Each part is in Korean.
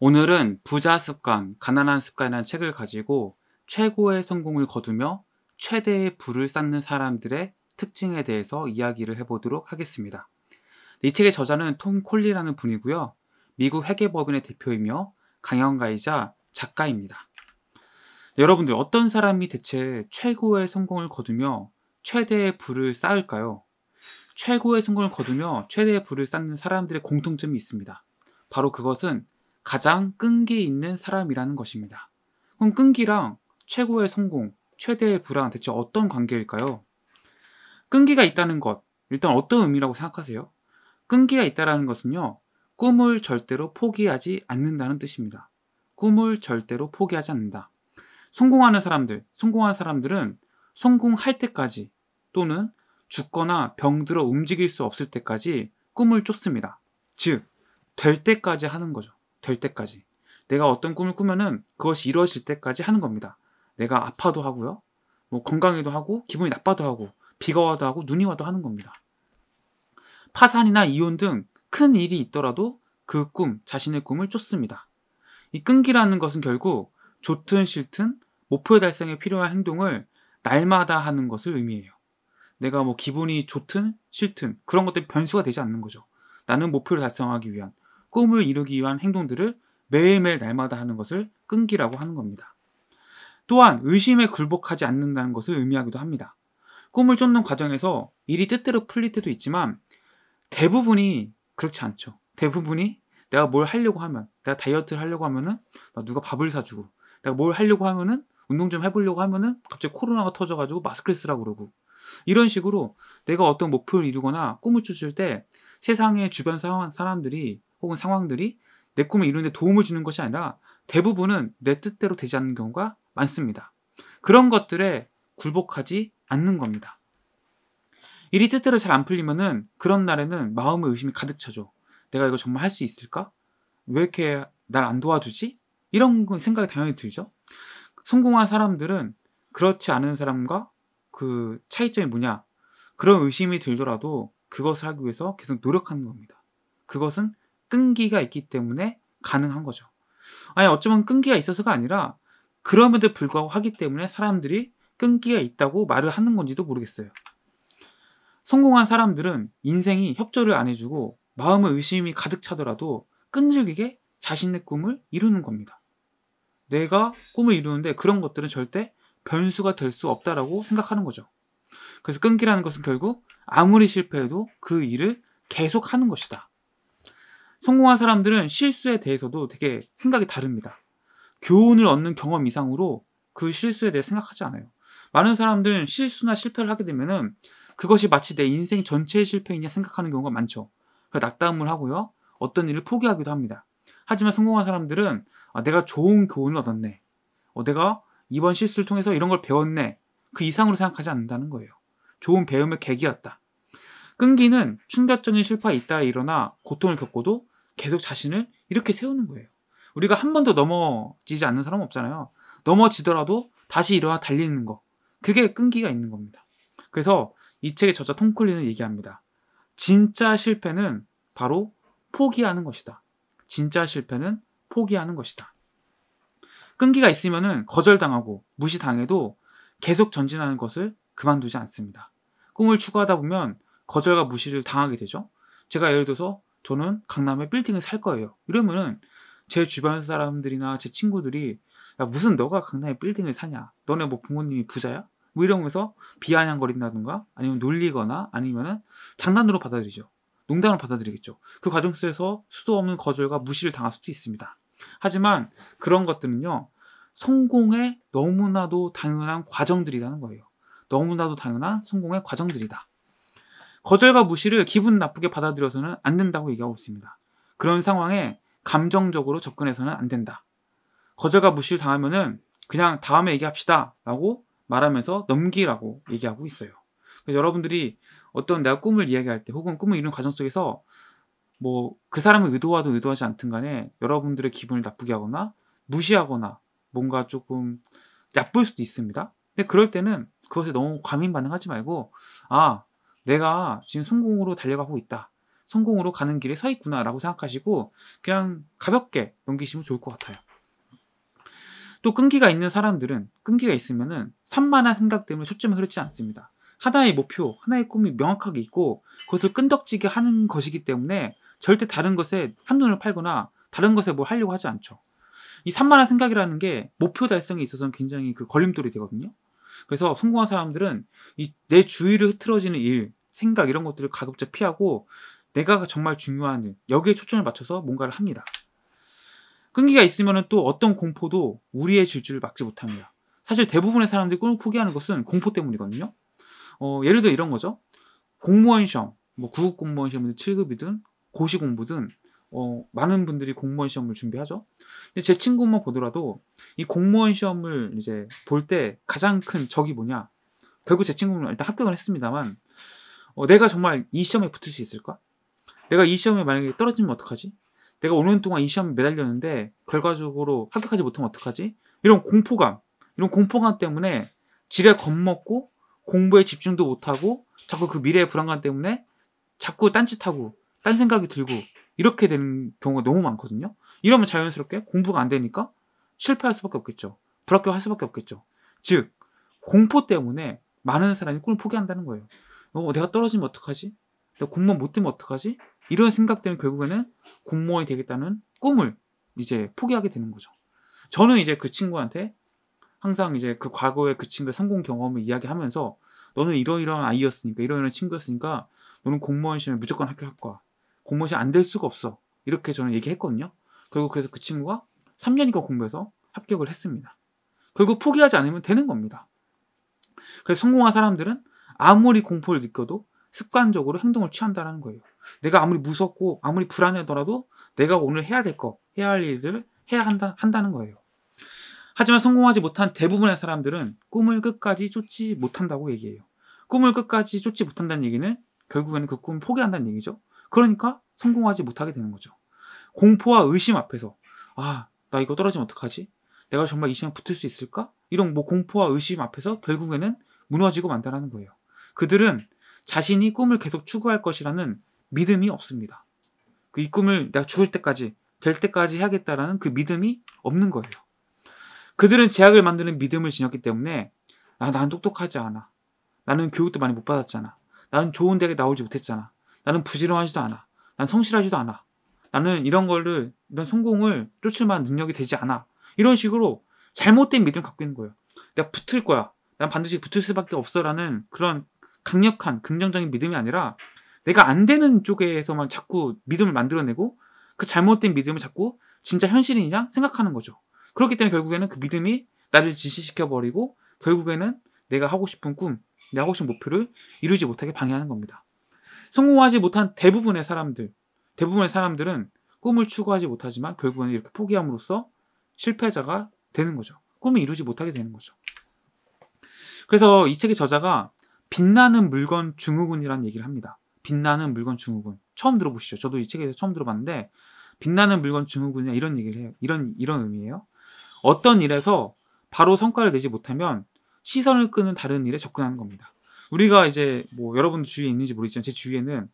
오늘은 부자 습관, 가난한 습관이라는 책을 가지고 최고의 성공을 거두며 최대의 부를 쌓는 사람들의 특징에 대해서 이야기를 해보도록 하겠습니다. 이 책의 저자는 톰 콜리라는 분이고요. 미국 회계법인의 대표이며 강연가이자 작가입니다. 여러분들 어떤 사람이 대체 최고의 성공을 거두며 최대의 부를 쌓을까요? 최고의 성공을 거두며 최대의 부를 쌓는 사람들의 공통점이 있습니다. 바로 그것은 가장 끈기 있는 사람이라는 것입니다. 그럼 끈기랑 최고의 성공, 최대의 불안 대체 어떤 관계일까요? 끈기가 있다는 것, 일단 어떤 의미라고 생각하세요? 끈기가 있다는 것은요, 꿈을 절대로 포기하지 않는다는 뜻입니다. 꿈을 절대로 포기하지 않는다. 성공하는 사람들, 성공한 사람들은 성공할 때까지 또는 죽거나 병들어 움직일 수 없을 때까지 꿈을 쫓습니다. 즉, 될 때까지 하는 거죠. 될 때까지 내가 어떤 꿈을 꾸면은 그것이 이루어질 때까지 하는 겁니다. 내가 아파도 하고요. 뭐 건강에도 하고 기분이 나빠도 하고 비가 와도 하고 눈이 와도 하는 겁니다. 파산이나 이혼 등 큰 일이 있더라도 그 꿈, 자신의 꿈을 쫓습니다. 이 끈기라는 것은 결국 좋든 싫든 목표 달성에 필요한 행동을 날마다 하는 것을 의미해요. 내가 뭐 기분이 좋든 싫든 그런 것들이 변수가 되지 않는 거죠. 나는 목표를 달성하기 위한 꿈을 이루기 위한 행동들을 매일매일 날마다 하는 것을 끈기라고 하는 겁니다. 또한 의심에 굴복하지 않는다는 것을 의미하기도 합니다. 꿈을 쫓는 과정에서 일이 뜻대로 풀릴 때도 있지만 대부분이 그렇지 않죠. 대부분이 내가 뭘 하려고 하면 내가 다이어트를 하려고 하면은 누가 밥을 사주고 내가 뭘 하려고 하면은 운동 좀 해보려고 하면은 갑자기 코로나가 터져가지고 마스크를 쓰라고 그러고 이런 식으로 내가 어떤 목표를 이루거나 꿈을 쫓을 때 세상의 주변 사람들이 혹은 상황들이 내 꿈을 이루는데 도움을 주는 것이 아니라 대부분은 내 뜻대로 되지 않는 경우가 많습니다. 그런 것들에 굴복하지 않는 겁니다. 일이 뜻대로 잘 안 풀리면은 그런 날에는 마음의 의심이 가득 차죠. 내가 이거 정말 할 수 있을까? 왜 이렇게 날 안 도와주지? 이런 생각이 당연히 들죠. 성공한 사람들은 그렇지 않은 사람과 그 차이점이 뭐냐? 그런 의심이 들더라도 그것을 하기 위해서 계속 노력하는 겁니다. 그것은 끈기가 있기 때문에 가능한 거죠. 아니 어쩌면 끈기가 있어서가 아니라 그럼에도 불구하고 하기 때문에 사람들이 끈기가 있다고 말을 하는 건지도 모르겠어요. 성공한 사람들은 인생이 협조를 안 해주고 마음의 의심이 가득 차더라도 끈질기게 자신의 꿈을 이루는 겁니다. 내가 꿈을 이루는데 그런 것들은 절대 변수가 될 수 없다라고 생각하는 거죠. 그래서 끈기라는 것은 결국 아무리 실패해도 그 일을 계속 하는 것이다. 성공한 사람들은 실수에 대해서도 되게 생각이 다릅니다. 교훈을 얻는 경험 이상으로 그 실수에 대해 생각하지 않아요. 많은 사람들은 실수나 실패를 하게 되면은 그것이 마치 내 인생 전체의 실패이냐 생각하는 경우가 많죠. 그래서 낙담을 하고요. 어떤 일을 포기하기도 합니다. 하지만 성공한 사람들은 아, 내가 좋은 교훈을 얻었네. 어, 내가 이번 실수를 통해서 이런 걸 배웠네. 그 이상으로 생각하지 않는다는 거예요. 좋은 배움의 계기였다. 끈기는 충격적인 실패가 있다 라 일어나 고통을 겪고도 계속 자신을 이렇게 세우는 거예요. 우리가 한 번도 넘어지지 않는 사람 없잖아요. 넘어지더라도 다시 일어나 달리는 거. 그게 끈기가 있는 겁니다. 그래서 이 책의 저자 통클리는 얘기합니다. 진짜 실패는 바로 포기하는 것이다. 진짜 실패는 포기하는 것이다. 끈기가 있으면 거절당하고 무시당해도 계속 전진하는 것을 그만두지 않습니다. 꿈을 추구하다 보면 거절과 무시를 당하게 되죠. 제가 예를 들어서 저는 강남에 빌딩을 살 거예요. 이러면은 제 주변 사람들이나 제 친구들이 야 무슨 너가 강남에 빌딩을 사냐? 너네 뭐 부모님이 부자야? 뭐 이러면서 비아냥거린다든가 아니면 놀리거나 아니면은 장난으로 받아들이죠. 농담으로 받아들이겠죠. 그 과정 속에서 수도 없는 거절과 무시를 당할 수도 있습니다. 하지만 그런 것들은요, 성공의 너무나도 당연한 과정들이라는 거예요. 너무나도 당연한 성공의 과정들이다. 거절과 무시를 기분 나쁘게 받아들여서는 안 된다고 얘기하고 있습니다. 그런 상황에 감정적으로 접근해서는 안 된다. 거절과 무시를 당하면은 그냥 다음에 얘기합시다 라고 말하면서 넘기라고 얘기하고 있어요. 여러분들이 어떤 내가 꿈을 이야기할 때 혹은 꿈을 이루는 과정 속에서 뭐 그 사람을 의도하든 의도하지 않든 간에 여러분들의 기분을 나쁘게 하거나 무시하거나 뭔가 조금 나쁠 수도 있습니다. 근데 그럴 때는 그것에 너무 과민 반응하지 말고 아 내가 지금 성공으로 달려가고 있다. 성공으로 가는 길에 서 있구나라고 생각하시고 그냥 가볍게 넘기시면 좋을 것 같아요. 또 끈기가 있는 사람들은 끈기가 있으면은 산만한 생각 때문에 초점이 흐르지 않습니다. 하나의 목표, 하나의 꿈이 명확하게 있고 그것을 끈덕지게 하는 것이기 때문에 절대 다른 것에 한눈을 팔거나 다른 것에 뭘 하려고 하지 않죠. 이 산만한 생각이라는 게 목표 달성에 있어서는 굉장히 그 걸림돌이 되거든요. 그래서 성공한 사람들은 이내 주위를 흐트러지는 일, 생각 이런 것들을 가급적 피하고 내가 정말 중요한 일 여기에 초점을 맞춰서 뭔가를 합니다. 끈기가 있으면 또 어떤 공포도 우리의 질주를 막지 못합니다. 사실 대부분의 사람들이 꿈을 포기하는 것은 공포 때문이거든요. 어, 예를 들어 이런 거죠. 공무원 시험, 뭐 구급 공무원 시험이든 7급이든 고시 공부든 어, 많은 분들이 공무원 시험을 준비하죠. 근데 제 친구만 보더라도 이 공무원 시험을 이제 볼 때 가장 큰 적이 뭐냐? 결국 제 친구는 일단 합격을 했습니다만 어, 내가 정말 이 시험에 붙을 수 있을까? 내가 이 시험에 만약에 떨어지면 어떡하지? 내가 5년 동안 이 시험에 매달렸는데 결과적으로 합격하지 못하면 어떡하지? 이런 공포감, 이런 공포감 때문에 지레 겁먹고 공부에 집중도 못하고 자꾸 그 미래의 불안감 때문에 자꾸 딴짓하고 딴 생각이 들고 이렇게 되는 경우가 너무 많거든요. 이러면 자연스럽게 공부가 안 되니까 실패할 수밖에 없겠죠. 불합격할 수밖에 없겠죠. 즉 공포 때문에 많은 사람이 꿈을 포기한다는 거예요. 어, 내가 떨어지면 어떡하지? 내가 공무원 못 되면 어떡하지? 이런 생각 때문에 결국에는 공무원이 되겠다는 꿈을 이제 포기하게 되는 거죠. 저는 이제 그 친구한테 항상 이제 그 과거의 그 친구의 성공 경험을 이야기하면서 너는 이러이러한 아이였으니까 이러이러한 친구였으니까 너는 공무원 시험에 무조건 합격할 거야. 공무원 시험 안될 수가 없어. 이렇게 저는 얘기했거든요. 그리고 그래서 그 친구가 3년이가 공부해서 합격을 했습니다. 결국 포기하지 않으면 되는 겁니다. 그래서 성공한 사람들은 아무리 공포를 느껴도 습관적으로 행동을 취한다라는 거예요. 내가 아무리 무섭고 아무리 불안하더라도 내가 오늘 해야 될 거, 해야 할 일들을 해야 한다, 한다는 거예요. 하지만 성공하지 못한 대부분의 사람들은 꿈을 끝까지 쫓지 못한다고 얘기해요. 꿈을 끝까지 쫓지 못한다는 얘기는 결국에는 그 꿈을 포기한다는 얘기죠. 그러니까 성공하지 못하게 되는 거죠. 공포와 의심 앞에서 아, 나 이거 떨어지면 어떡하지? 내가 정말 이 시간 붙을 수 있을까? 이런 뭐 공포와 의심 앞에서 결국에는 무너지고 만다라는 거예요. 그들은 자신이 꿈을 계속 추구할 것이라는 믿음이 없습니다. 그 이 꿈을 내가 죽을 때까지 될 때까지 해야겠다라는 그 믿음이 없는 거예요. 그들은 제약을 만드는 믿음을 지녔기 때문에 아, 난 똑똑하지 않아. 나는 교육도 많이 못 받았잖아. 나는 좋은 대학에 나오지 못했잖아. 나는 부지런하지도 않아. 난 성실하지도 않아. 나는 이런 거를 이런 성공을 쫓을 만한 능력이 되지 않아. 이런 식으로 잘못된 믿음을 갖고 있는 거예요. 내가 붙을 거야. 난 반드시 붙을 수밖에 없어라는 그런 강력한 긍정적인 믿음이 아니라 내가 안 되는 쪽에서만 자꾸 믿음을 만들어내고 그 잘못된 믿음을 자꾸 진짜 현실이냐 생각하는 거죠. 그렇기 때문에 결국에는 그 믿음이 나를 지시시켜버리고 결국에는 내가 하고 싶은 꿈, 내가 하고 싶은 목표를 이루지 못하게 방해하는 겁니다. 성공하지 못한 대부분의 사람들, 대부분의 사람들은 꿈을 추구하지 못하지만 결국에는 이렇게 포기함으로써 실패자가 되는 거죠. 꿈을 이루지 못하게 되는 거죠. 그래서 이 책의 저자가 빛나는 물건 증후군이라는 얘기를 합니다. 빛나는 물건 증후군. 처음 들어보시죠. 저도 이 책에서 처음 들어봤는데 빛나는 물건 증후군이나 이런 얘기를 해요. 이런 이런 의미예요. 어떤 일에서 바로 성과를 내지 못하면 시선을 끄는 다른 일에 접근하는 겁니다. 우리가 이제 뭐 여러분 주위에 있는지 모르겠지만 제 주위에는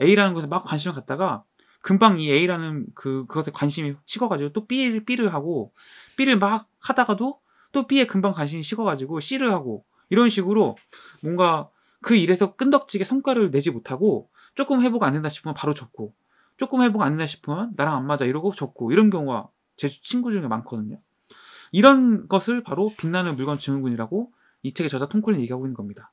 A라는 것에 막 관심을 갖다가 금방 이 A라는 그 그것에 관심이 식어가지고 또 B를 B를 하고 B를 막 하다가도 또 B에 금방 관심이 식어가지고 C를 하고 이런 식으로 뭔가 그 일에서 끈덕지게 성과를 내지 못하고 조금 회복 안 된다 싶으면 바로 접고 조금 회복 안 된다 싶으면 나랑 안 맞아 이러고 접고 이런 경우가 제 친구 중에 많거든요. 이런 것을 바로 빛나는 물건 증후군이라고 이 책의 저자 통콜린 얘기하고 있는 겁니다.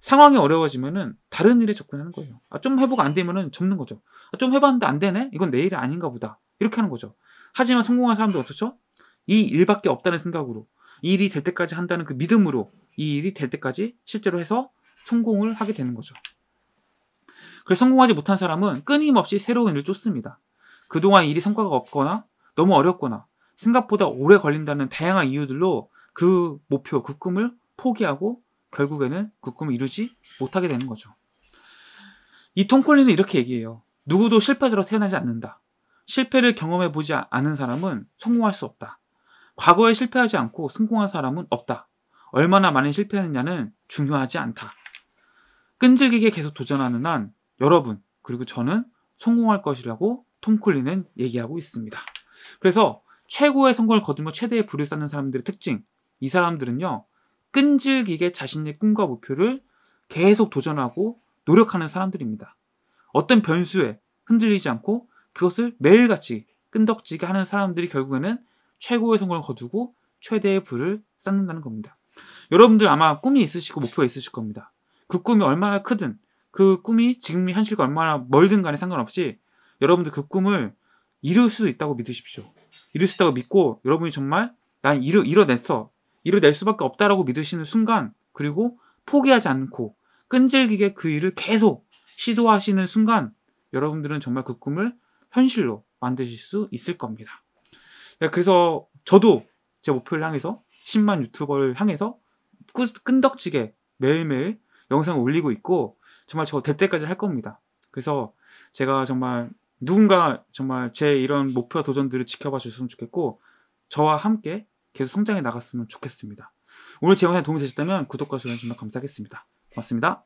상황이 어려워지면은 다른 일에 접근하는 거예요. 아, 좀 회복 안 되면은 접는 거죠. 아, 좀 해봤는데 안 되네? 이건 내 일이 아닌가 보다. 이렇게 하는 거죠. 하지만 성공한 사람들 어떻죠? 이 일밖에 없다는 생각으로 이 일이 될 때까지 한다는 그 믿음으로 이 일이 될 때까지 실제로 해서 성공을 하게 되는 거죠. 그래서 성공하지 못한 사람은 끊임없이 새로운 일을 쫓습니다. 그동안 일이 성과가 없거나 너무 어렵거나 생각보다 오래 걸린다는 다양한 이유들로 그 목표, 그 꿈을 포기하고 결국에는 그 꿈을 이루지 못하게 되는 거죠. 이 톰콜리는 이렇게 얘기해요. 누구도 실패자로 태어나지 않는다. 실패를 경험해 보지 않은 사람은 성공할 수 없다. 과거에 실패하지 않고 성공한 사람은 없다. 얼마나 많이 실패했느냐는 중요하지 않다. 끈질기게 계속 도전하는 한 여러분 그리고 저는 성공할 것이라고 톰콜리는 얘기하고 있습니다. 그래서 최고의 성공을 거두며 최대의 부를 쌓는 사람들의 특징 이 사람들은요 끈질기게 자신의 꿈과 목표를 계속 도전하고 노력하는 사람들입니다. 어떤 변수에 흔들리지 않고 그것을 매일같이 끈덕지게 하는 사람들이 결국에는 최고의 성공을 거두고 최대의 부를 쌓는다는 겁니다. 여러분들 아마 꿈이 있으시고 목표가 있으실 겁니다. 그 꿈이 얼마나 크든 그 꿈이 지금 현실과 얼마나 멀든 간에 상관없이 여러분들 그 꿈을 이룰 수 있다고 믿으십시오. 이룰 수 있다고 믿고 여러분이 정말 난 이루, 이뤄냈어. 이뤄낼 수밖에 없다라고 믿으시는 순간 그리고 포기하지 않고 끈질기게 그 일을 계속 시도하시는 순간 여러분들은 정말 그 꿈을 현실로 만드실 수 있을 겁니다. 네, 그래서 저도 제 목표를 향해서 10만 유튜버를 향해서 끈덕지게 매일매일 영상을 올리고 있고 정말 저 될 때까지 할 겁니다. 그래서 제가 정말 누군가 정말 제 이런 목표와 도전들을 지켜봐 주셨으면 좋겠고 저와 함께 계속 성장해 나갔으면 좋겠습니다. 오늘 제영상에 도움이 되셨다면 구독과 좋아요 정말 감사하겠습니다. 고맙습니다.